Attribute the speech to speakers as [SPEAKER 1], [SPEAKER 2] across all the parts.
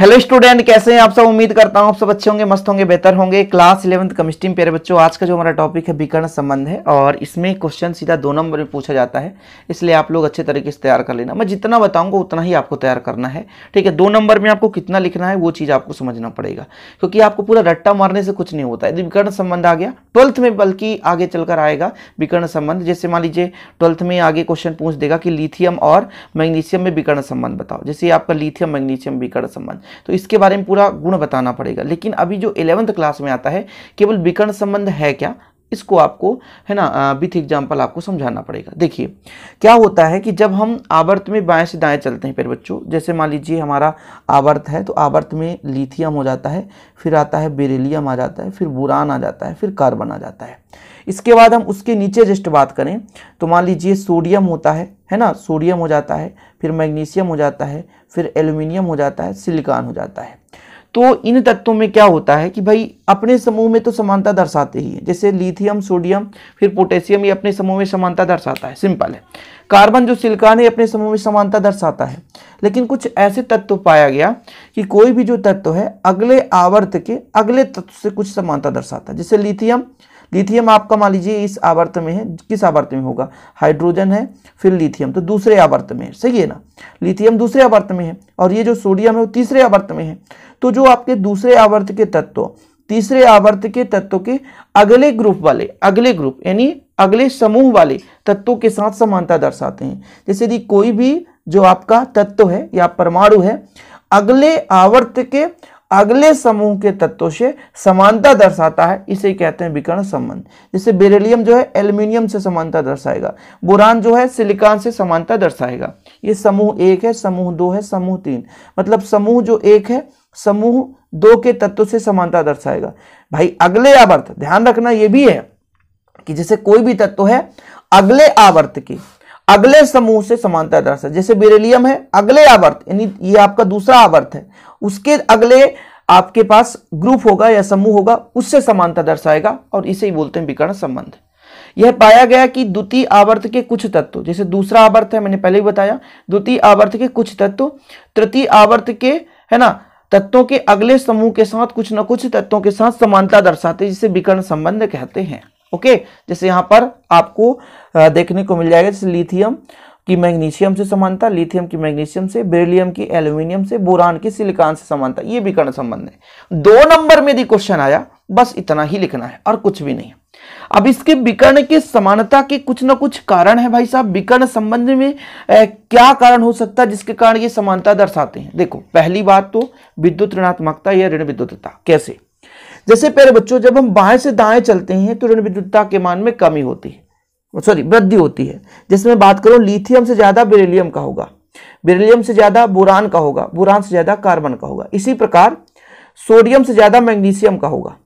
[SPEAKER 1] hello student कैसे हैं आप सब उम्मीद करता हूं आप सब अच्छे होंगे मस्त होंगे बेहतर होंगे क्लास इलेवंथ केमिस्ट्री में प्यारे बच्चों आज का जो हमारा टॉपिक है विकर्ण संबंध है और इसमें क्वेश्चन सीधा दो नंबर में पूछा जाता है इसलिए आप लोग अच्छे तरीके से तैयार कर लेना मैं जितना बताऊंगा उतना ही आपको तैयार करना है ठीक है दो नंबर में आपको कितना लिखना है वो चीज़ आपको समझना पड़ेगा क्योंकि आपको पूरा रट्टा मारने से कुछ नहीं होता यदि विकर्ण संबंध आ गया ट्वेल्थ में बल्कि आगे चलकर आएगा विकर्ण संबंध जैसे मान लीजिए ट्वेल्थ में आगे क्वेश्चन पूछ देगा कि लिथियम और मैग्नीशियम में विकर्ण संबंध बताओ जैसे आपका लिथियम मैग्नीशियम विकर्ण संबंध तो इसके बारे में पूरा गुण बताना पड़ेगा लेकिन अभी जो इलेवंथ क्लास में आता है केवल विकर्ण संबंध है क्या इसको आपको है ना विथ एग्जाम्पल आपको समझाना पड़ेगा देखिए क्या होता है कि जब हम आवर्त में बाएं से दाएं चलते हैं पेड़ बच्चों जैसे मान लीजिए हमारा आवर्त है तो आवर्त में लिथियम हो जाता है फिर आता है बेरेलियम आ जाता है फिर बुरान आ जाता है फिर कार्बन आ जाता है इसके बाद हम उसके नीचे जस्ट बात करें तो मान लीजिए सोडियम होता है है ना सोडियम हो जाता है फिर मैग्नीशियम हो जाता है फिर एल्यूमिनियम हो जाता है सिलिकॉन हो जाता है तो इन तत्वों में क्या होता है कि भाई अपने समूह में तो समानता दर्शाते ही है जैसे लिथियम सोडियम फिर पोटेशियम ये अपने समूह में समानता दर्शाता है सिंपल है कार्बन जो सिलिकॉन है अपने समूह में समानता दर्शाता है लेकिन कुछ ऐसे तत्व पाया गया कि कोई भी जो तत्व है अगले आवर्त के अगले तत्व से कुछ समानता दर्शाता है जैसे लिथियम लिथियम आपका मान लीजिए इस आवर्त में है किस आवर्त में होगा हाइड्रोजन है फिर लिथियम तो दूसरे आवर्त में है सही है ना लिथियम दूसरे आवर्त में है और ये जो सोडियम है वो तीसरे आवर्त में है तो जो आपके दूसरे आवर्त के तत्व तीसरे आवर्त के तत्वों के अगले ग्रुप वाले अगले ग्रुप यानी अगले समूह वाले तत्वों के साथ समानता दर्शाते हैं जैसे यदि कोई भी जो आपका तत्व है या परमाणु है अगले आवर्त के अगले समूह के तत्वों से समानता दर्शाता है इसे कहते हैं विकर्ण संबंध जैसे बेरेलियम जो है एल्यूमिनियम से समानता दर्शाएगा बुरान जो है सिलिकॉन से समानता दर्शाएगा ये समूह एक है समूह दो है समूह तीन मतलब समूह जो एक है समूह दो के तत्व से समानता दर्शाएगा भाई अगले आवर्त ध्यान रखना यह भी है कि जैसे कोई भी तत्व है अगले आवर्त की अगले समूह से समानता दर्शा जैसे बेरेलियम है अगले आवर्त यानी ये आपका दूसरा आवर्त है उसके अगले आपके पास ग्रुप होगा या समूह होगा उससे समानता दर्शाएगा और इसे ही बोलते हैं विकर्ण संबंध यह पाया गया कि द्वितीय आवर्त के कुछ तत्व जैसे दूसरा आवर्त है मैंने पहले ही बताया द्वितीय आवर्त के कुछ तत्व तृतीय आवर्त के है ना तत्वों के अगले समूह के साथ कुछ न कुछ तत्वों के साथ समानता दर्शाते जिसे विकर्ण संबंध कहते हैं ओके जैसे यहाँ पर आपको देखने को मिल जाएगा जैसे लिथियम की मैग्नीशियम से समानता लिथियम की मैग्नीशियम से बेरिलियम की एल्यूमिनियम से बोरान की सिलिकॉन से समानता ये विकर्ण संबंध है दो नंबर में यदि क्वेश्चन आया बस इतना ही लिखना है और कुछ भी नहीं अब इसके विकर्ण के समानता के कुछ ना कुछ कारण है भाई साहब विकर्ण संबंध में ए, क्या कारण हो सकता है जिसके कारण ये समानता दर्शाते हैं देखो पहली बात तो विद्युत ऋणात्मकता या ऋण विद्युतता कैसे जैसे प्यारे बच्चों जब हम बाएं से दाएं चलते हैं तो ऋण विद्युतता के मान में कमी होती है सॉरी वृद्धि होती है जैसे मैं बात करूं लिथियम से ज्यादा बेरिलियम का होगा बेरिलियम से ज्यादा बुरान का होगा बुरान से ज्यादा कार्बन का होगा इसी प्रकार सोडियम से ज्यादा मैग्नीशियम का होगा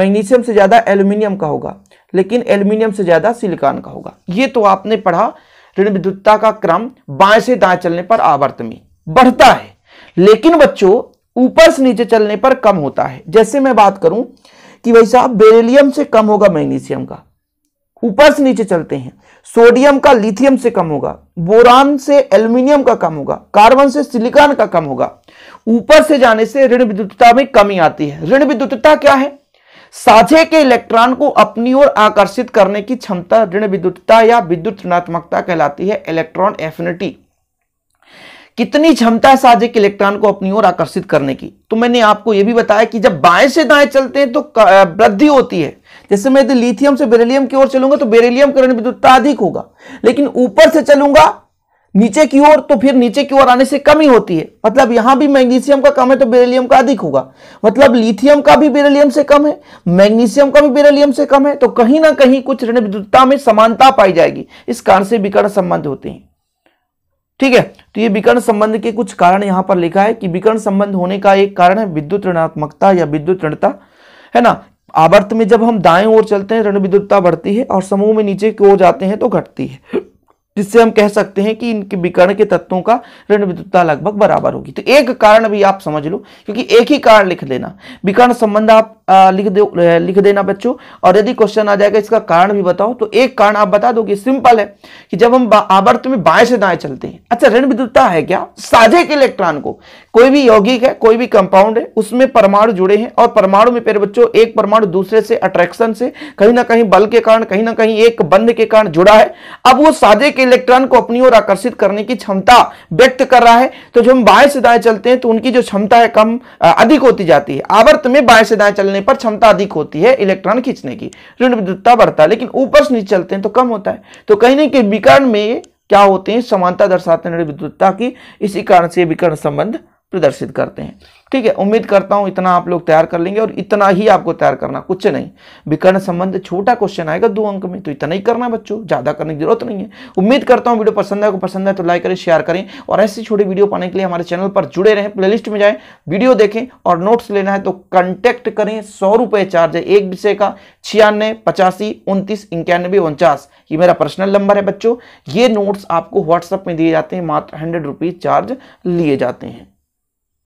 [SPEAKER 1] मैग्नीशियम से ज्यादा एल्यूमिनियम का होगा लेकिन एल्यूमिनियम से ज्यादा सिलिकॉन का होगा ये तो आपने पढ़ा ऋण विद्युतता का क्रम बाएं से दाएं चलने पर आवर्तमी बढ़ता है लेकिन बच्चों ऊपर से नीचे चलने पर कम होता है जैसे मैं बात करूं कि भाई साहब बेरिलियम से कम होगा मैग्नीशियम का ऊपर से नीचे चलते हैं सोडियम का लिथियम से कम होगा बोरान से एल्यूमिनियम का कम होगा कार्बन से सिलिकॉन का कम होगा ऊपर से जाने से ऋण विद्युतता में कमी आती है ऋण विद्युतता क्या है साझे के इलेक्ट्रॉन को अपनी ओर आकर्षित करने की क्षमता ऋण विद्युतता या विद्युत ऋणात्मकता कहलाती है इलेक्ट्रॉन एफिनिटी कितनी क्षमता है साजिक इलेक्ट्रॉन को अपनी ओर आकर्षित करने की तो मैंने आपको यह भी बताया कि जब बाएं से दाएं चलते हैं तो वृद्धि होती है जैसे मैं यदि लिथियम से बेरेलियम की ओर चलूंगा तो बेरेलियम करण विद्युतता अधिक होगा लेकिन ऊपर से चलूंगा नीचे की ओर तो फिर नीचे की ओर आने से कमी होती है मतलब यहां भी मैग्नीशियम का कम है तो बेरेलियम का अधिक होगा मतलब लिथियम का भी बेरेलियम से कम है मैग्नीशियम का भी बेरेलियम से कम है तो कहीं ना कहीं कुछ ऋण विद्युतता में समानता पाई जाएगी इस कारण से विकर्ण संबंध होते हैं ठीक है तो ये विकर्ण संबंध के कुछ कारण यहां पर लिखा है कि विकर्ण संबंध होने का एक कारण है विद्युत ऋणात्मकता या विद्युत ऋणता है ना आवर्त में जब हम दाएं ओर चलते हैं ऋण विद्युतता बढ़ती है और समूह में नीचे की ओर जाते हैं तो घटती है जिससे हम कह सकते हैं कि इनके विकर्ण के तत्वों का ऋण विद्युतता लगभग बराबर होगी तो एक कारण भी आप समझ लो क्योंकि एक ही कारण लिख देना विकर्ण संबंध आप आ, लिख दे लिख देना बच्चों और यदि क्वेश्चन आ जाएगा इसका कारण भी बताओ तो एक कारण आप बता दोगे सिंपल है कि जब हम आवर्त में बाएं से दाएं चलते हैं अच्छा ऋण विद्युतता है क्या साझे के इलेक्ट्रॉन को कोई भी यौगिक है कोई भी कंपाउंड है उसमें परमाणु जुड़े हैं और परमाणु में पेरे बच्चों एक परमाणु दूसरे से अट्रैक्शन से कहीं ना कहीं बल के कारण कहीं ना कहीं एक बंध के कारण जुड़ा है अब वो साझे के इलेक्ट्रॉन को अपनी ओर आकर्षित करने की क्षमता व्यक्त कर रहा है तो जब हम बाएं से दाएं चलते हैं तो उनकी जो क्षमता है कम अधिक होती जाती है आवर्त में बाएं से दाएं चलने पर क्षमता अधिक होती है इलेक्ट्रॉन खींचने की ऋण विद्युतता बढ़ता है लेकिन ऊपर से नीचे चलते हैं तो कम होता है तो कहीं ना कहीं विकर्ण में क्या होते हैं समानता दर्शाते हैं विद्युतता की इसी कारण से विकर्ण संबंध प्रदर्शित करते हैं ठीक है उम्मीद करता हूं इतना आप लोग तैयार कर लेंगे और इतना ही आपको तैयार करना कुछ नहीं विकर्ण संबंध छोटा क्वेश्चन आएगा दो अंक में तो इतना ही करना बच्चों ज़्यादा करने की जरूरत नहीं है उम्मीद करता हूं वीडियो पसंद आए पसंद है तो लाइक करें शेयर करें और ऐसे छोटे वीडियो पाने के लिए हमारे चैनल पर जुड़े रहें प्ले में जाए वीडियो देखें और नोट्स लेना है तो कॉन्टैक्ट करें सौ रुपये चार्ज है एक विषय का छियानवे पचासी उनतीस इक्यानवे उनचास ये मेरा पर्सनल नंबर है बच्चों ये नोट्स आपको व्हाट्सअप में दिए जाते हैं मात्र हंड्रेड रुपीज़ चार्ज लिए जाते हैं